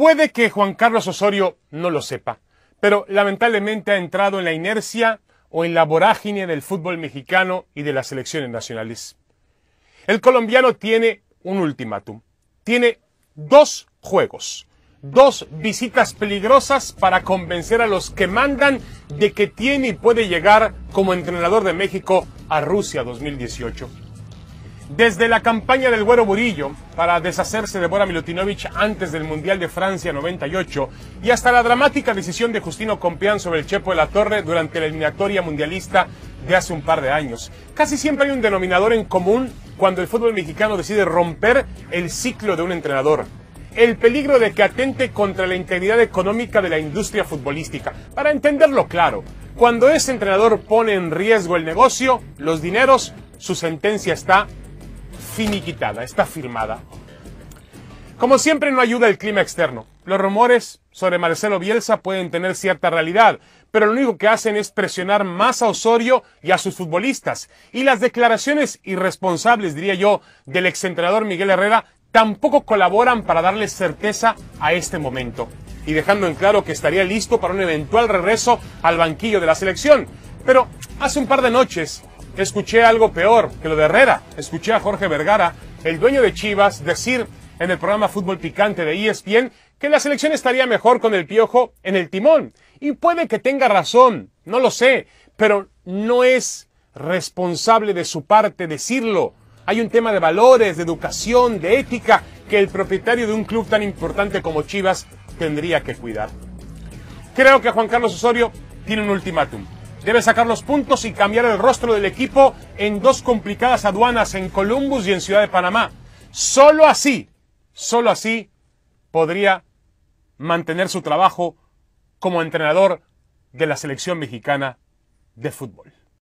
Puede que Juan Carlos Osorio no lo sepa, pero lamentablemente ha entrado en la inercia o en la vorágine del fútbol mexicano y de las selecciones nacionales. El colombiano tiene un ultimátum. Tiene dos juegos, dos visitas peligrosas para convencer a los que mandan de que tiene y puede llegar como entrenador de México a Rusia 2018. Desde la campaña del Güero Burillo para deshacerse de Bora Milutinovich antes del Mundial de Francia 98 y hasta la dramática decisión de Justino Compeán sobre el Chepo de la Torre durante la eliminatoria mundialista de hace un par de años. Casi siempre hay un denominador en común cuando el fútbol mexicano decide romper el ciclo de un entrenador. El peligro de que atente contra la integridad económica de la industria futbolística. Para entenderlo claro, cuando ese entrenador pone en riesgo el negocio, los dineros, su sentencia está finiquitada, está firmada. Como siempre no ayuda el clima externo. Los rumores sobre Marcelo Bielsa pueden tener cierta realidad, pero lo único que hacen es presionar más a Osorio y a sus futbolistas. Y las declaraciones irresponsables, diría yo, del exentrenador Miguel Herrera tampoco colaboran para darle certeza a este momento. Y dejando en claro que estaría listo para un eventual regreso al banquillo de la selección. Pero hace un par de noches escuché algo peor que lo de Herrera. Escuché a Jorge Vergara, el dueño de Chivas, decir en el programa Fútbol Picante de ESPN que la selección estaría mejor con el piojo en el timón. Y puede que tenga razón, no lo sé, pero no es responsable de su parte decirlo. Hay un tema de valores, de educación, de ética que el propietario de un club tan importante como Chivas tendría que cuidar. Creo que Juan Carlos Osorio tiene un ultimátum debe sacar los puntos y cambiar el rostro del equipo en dos complicadas aduanas en Columbus y en Ciudad de Panamá. Solo así, solo así podría mantener su trabajo como entrenador de la selección mexicana de fútbol.